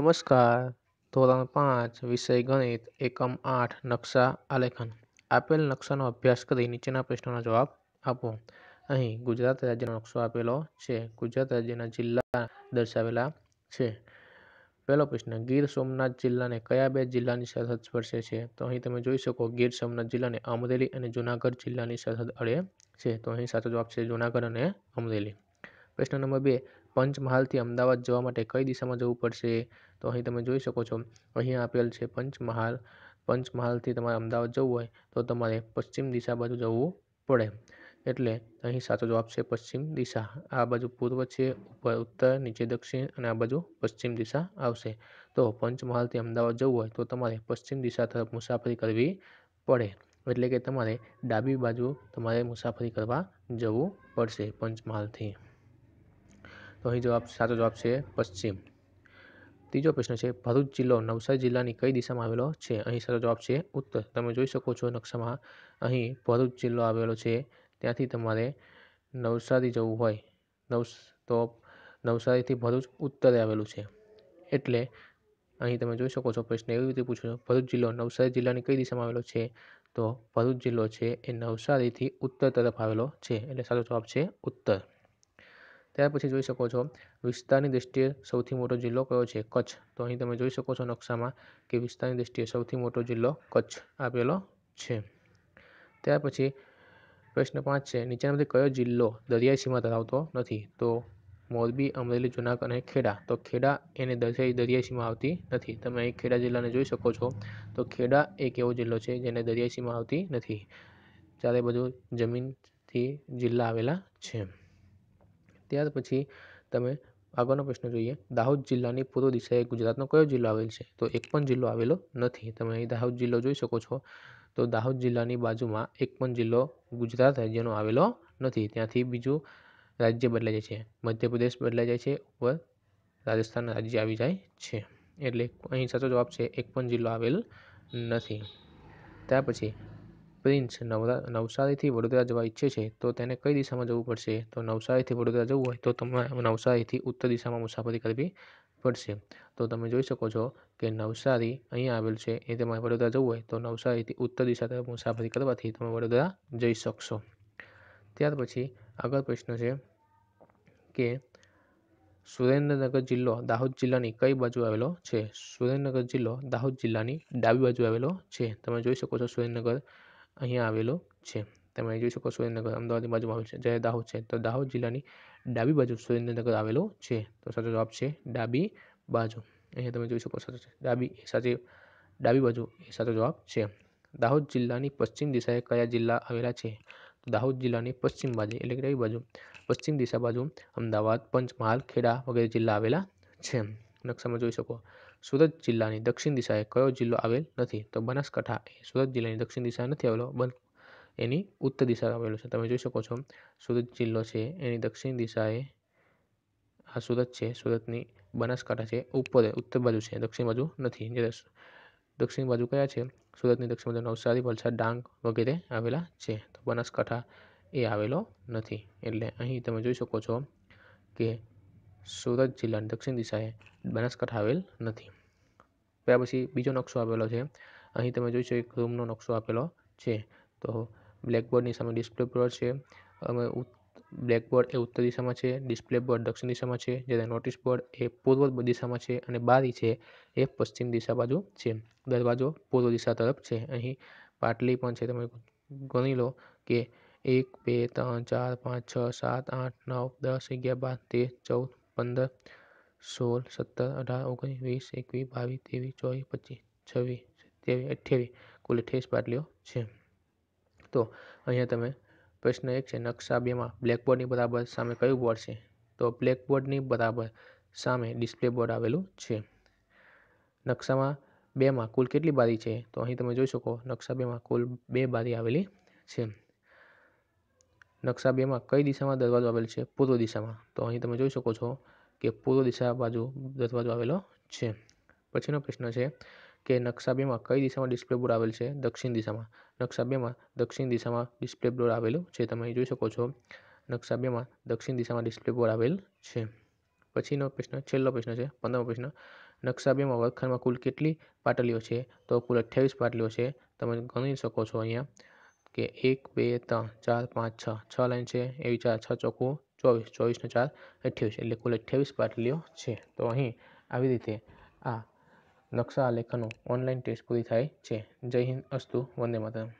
નમસ્કાર ધોરણ પાંચ વિષય ગણિત એકમ આઠ નકશા આલેખન આપેલ નકશાનો અભ્યાસ કરી નીચેના પ્રશ્નોના જવાબ આપો અહીં ગુજરાત રાજ્યનો નકશો આપેલો છે ગુજરાત રાજ્યના જિલ્લા દર્શાવેલા છે પહેલો પ્રશ્ન ગીર સોમનાથ જિલ્લાને કયા બે જિલ્લાની સરહદ સ્પર્શે છે તો અહીં તમે જોઈ શકો ગીર સોમનાથ જિલ્લાને અમરેલી અને જુનાગઢ જિલ્લાની સરહદ અડે છે તો અહીં સાચો જવાબ છે જુનાગઢ અને અમરેલી પ્રશ્ન નંબર બે પંચમહાલથી અમદાવાદ જવા માટે કઈ દિશામાં જવું પડશે તો અહીં તમે જોઈ શકો છો અહીં આપેલ છે પંચમહાલ પંચમહાલથી તમારે અમદાવાદ જવું હોય તો તમારે પશ્ચિમ દિશા બાજુ જવું પડે એટલે અહીં સાચો જવાબ છે પશ્ચિમ દિશા આ બાજુ પૂર્વ છે ઉપર ઉત્તર નીચે દક્ષિણ અને આ બાજુ પશ્ચિમ દિશા આવશે તો પંચમહાલથી અમદાવાદ જવું હોય તો તમારે પશ્ચિમ દિશા તરફ મુસાફરી કરવી પડે એટલે કે તમારે ડાબી બાજુ તમારે મુસાફરી કરવા જવું પડશે પંચમહાલથી તો અહીં જવાબ સાચો જવાબ છે પશ્ચિમ ત્રીજો પ્રશ્ન છે ભરૂચ જિલ્લો નવસારી જિલ્લાની કઈ દિશામાં આવેલો છે અહીં સાચો જવાબ છે ઉત્તર તમે જોઈ શકો છો નકશામાં અહીં ભરૂચ જિલ્લો આવેલો છે ત્યાંથી તમારે નવસારી જવું હોય નવ તો નવસારીથી ભરૂચ ઉત્તરે આવેલું છે એટલે અહીં તમે જોઈ શકો છો પ્રશ્ન એવી રીતે પૂછો ભરૂચ જિલ્લો નવસારી જિલ્લાની કઈ દિશામાં આવેલો છે તો ભરૂચ જિલ્લો છે એ નવસારીથી ઉત્તર તરફ આવેલો છે એટલે સાચો જવાબ છે ઉત્તર ત્યાર પછી જોઈ શકો છો વિસ્તારની દૃષ્ટિએ સૌથી મોટો જિલ્લો કયો છે કચ્છ તો અહીં તમે જોઈ શકો છો નકશામાં કે વિસ્તારની દૃષ્ટિએ સૌથી મોટો જિલ્લો કચ્છ આપેલો છે ત્યાર પછી પ્રશ્ન પાંચ છે નીચેનામાંથી કયો જિલ્લો દરિયાઈ સીમા ધરાવતો નથી તો મોરબી અમરેલી જુનાગઢ અને ખેડા તો ખેડા એને દરિયાઈ દરિયાઈ સીમા આવતી નથી તમે અહીં ખેડા જિલ્લાને જોઈ શકો છો તો ખેડા એક એવો જિલ્લો છે જેને દરિયાઈ સીમા આવતી નથી ચારે બધું જમીનથી જિલ્લા આવેલા છે ત્યાર પછી તમે આગળનો પ્રશ્ન જોઈએ દાહોદ જિલ્લાની પૂર્વ દિશાએ ગુજરાતનો કયો જિલ્લો આવેલ છે તો એક પણ જિલ્લો આવેલો નથી તમે અહીં દાહોદ જિલ્લો જોઈ શકો છો તો દાહોદ જિલ્લાની બાજુમાં એક પણ જિલ્લો ગુજરાત રાજ્યનો આવેલો નથી ત્યાંથી બીજું રાજ્ય બદલાઈ જાય છે મધ્યપ્રદેશ બદલાઈ જાય છે ઉપર રાજસ્થાન રાજ્ય આવી જાય છે એટલે અહીં સાચો જવાબ છે એક પણ જિલ્લો આવેલ નથી ત્યાર પછી પ્રિન્સ નવરા નવસારીથી વડોદરા જવા ઈચ્છે છે તો તેને કઈ દિશામાં જવું પડશે તો નવસારીથી વડોદરા જવું હોય તો તમારે નવસારીથી ઉત્તર દિશામાં મુસાફરી કરવી પડશે તો તમે જોઈ શકો છો કે નવસારી અહીં આવેલ છે એ તમારે વડોદરા જવું હોય તો નવસારીથી ઉત્તર દિશા તરફ મુસાફરી કરવાથી તમે વડોદરા જઈ શકશો ત્યાર પછી આગળ પ્રશ્ન છે કે સુરેન્દ્રનગર જિલ્લો દાહોદ જિલ્લાની કઈ બાજુ આવેલો છે સુરેન્દ્રનગર જિલ્લો દાહોદ જિલ્લાની ડાબી બાજુ આવેલો છે તમે જોઈ શકો છો સુરેન્દ્રનગર અહીંયા આવેલો છે તમે જોઈ શકો સુરેન્દ્રનગર અમદાવાદની બાજુમાં આવેલ છે જ્યારે દાહોદ છે તો દાહોદ જિલ્લાની ડાબી બાજુ સુરેન્દ્રનગર આવેલો છે તો સાચો જવાબ છે ડાબી બાજુ અહીંયા તમે જોઈ શકો સાચો છે ડાબી સાચી ડાબી બાજુ એ સાચો જવાબ છે દાહોદ જિલ્લાની પશ્ચિમ દિશાએ કયા જિલ્લા આવેલા છે દાહોદ જિલ્લાની પશ્ચિમ બાજુ એટલે કે ડાબી બાજુ પશ્ચિમ દિશા બાજુ અમદાવાદ પંચમહાલ ખેડા વગેરે જિલ્લા આવેલા છે નકશામાં જોઈ શકો સુરત જિલ્લાની દક્ષિણ દિશાએ કયો જિલ્લો આવેલ નથી તો બનાસકાંઠા એ સુરત જિલ્લાની દક્ષિણ દિશાએ નથી આવેલો બન એની ઉત્તર દિશા આવેલો છે તમે જોઈ શકો છો સુરત જિલ્લો છે એની દક્ષિણ દિશાએ આ સુરત છે સુરતની બનાસકાંઠા છે ઉપર ઉત્તર બાજુ છે દક્ષિણ બાજુ નથી જ્યારે દક્ષિણ બાજુ કયા છે સુરતની દક્ષિણ બાજુ નવસારી વલસાડ ડાંગ વગેરે આવેલા છે તો બનાસકાંઠા એ આવેલો નથી એટલે અહીં તમે જોઈ શકો છો કે સુરત જિલ્લાની દક્ષિણ દિશાએ બનાસકાંઠા આવેલ નથી ત્યાર પછી બીજો નકશો આપેલો છે અહીં તમે જોઈ શકો એક રૂમનો નકશો આપેલો છે તો બ્લેકબોર્ડની સામે ડિસ્પ્લે બોર્ડ છે અમે બ્લેકબોર્ડ એ ઉત્તર દિશામાં છે ડિસ્પ્લે બોર્ડ દક્ષિણ દિશામાં છે જ્યારે નોટિસ બોર્ડ એ પૂર્વ દિશામાં છે અને બારી છે એ પશ્ચિમ દિશા બાજુ છે દરવાજો પૂર્વ દિશા તરફ છે અહીં પાટલી પણ છે તમે ગણી લો કે એક બે ત્રણ ચાર પાંચ છ સાત આઠ નવ દસ અગિયાર બાર તેર ચૌદ પંદર સોળ સત્તર અઢાર ઓગણીસ વીસ એકવીસ બાવીસ ત્રેવીસ ચોવીસ પચીસ છવ્વીસ સત્યાવીસ અઠ્યાવીસ કુલ અઠ્યાવીસ બાટલીઓ છે તો અહીંયા તમે પ્રશ્ન એક છે નકશા બેમાં બ્લેકબોર્ડની બરાબર સામે કયું બોર્ડ છે તો બ્લેકબોર્ડની બરાબર સામે ડિસ્પ્લે બોર્ડ આવેલું છે નકશામાં બેમાં કુલ કેટલી બારી છે તો અહીં તમે જોઈ શકો નકશા બેમાં કુલ બે બારી આવેલી છે નકશા બેમાં કઈ દિશામાં દરવાજો આવેલ છે પૂર્વ દિશામાં તો અહીં તમે જોઈ શકો છો કે પૂર્વ દિશા બાજુ દરવાજો આવેલો છે પછીનો પ્રશ્ન છે કે નકશા બેમાં કઈ દિશામાં ડિસ્પ્લે બોર્ડ આવેલ છે દક્ષિણ દિશામાં નકશા બેમાં દક્ષિણ દિશામાં ડિસ્પ્લે બોર્ડ આવેલું છે તમે અહીં જોઈ શકો છો નકશા બેમાં દક્ષિણ દિશામાં ડિસ્પ્લે બોર્ડ આવેલ છે પછીનો પ્રશ્ન છેલ્લો પ્રશ્ન છે પંદરમો પ્રશ્ન નકશા બેમાં વર્ગખંડમાં કુલ કેટલી પાટલીઓ છે તો કુલ અઠ્યાવીસ પાટલીઓ છે તમે ગણી શકો છો અહીંયા કે એક બે ત્રણ ચાર પાંચ છ છ લાઇન છે એવી ચાર છ ચોખ્ખું ચોવીસ ચોવીસનું ચાર અઠ્યાવીસ એટલે કુલ અઠ્યાવીસ પાટલીઓ છે તો અહીં આવી રીતે આ નકશા આલેખનો ઓનલાઈન ટેસ્ટ પૂરી થાય છે જય હિન્દ અસ્તુ વંદે માતરમ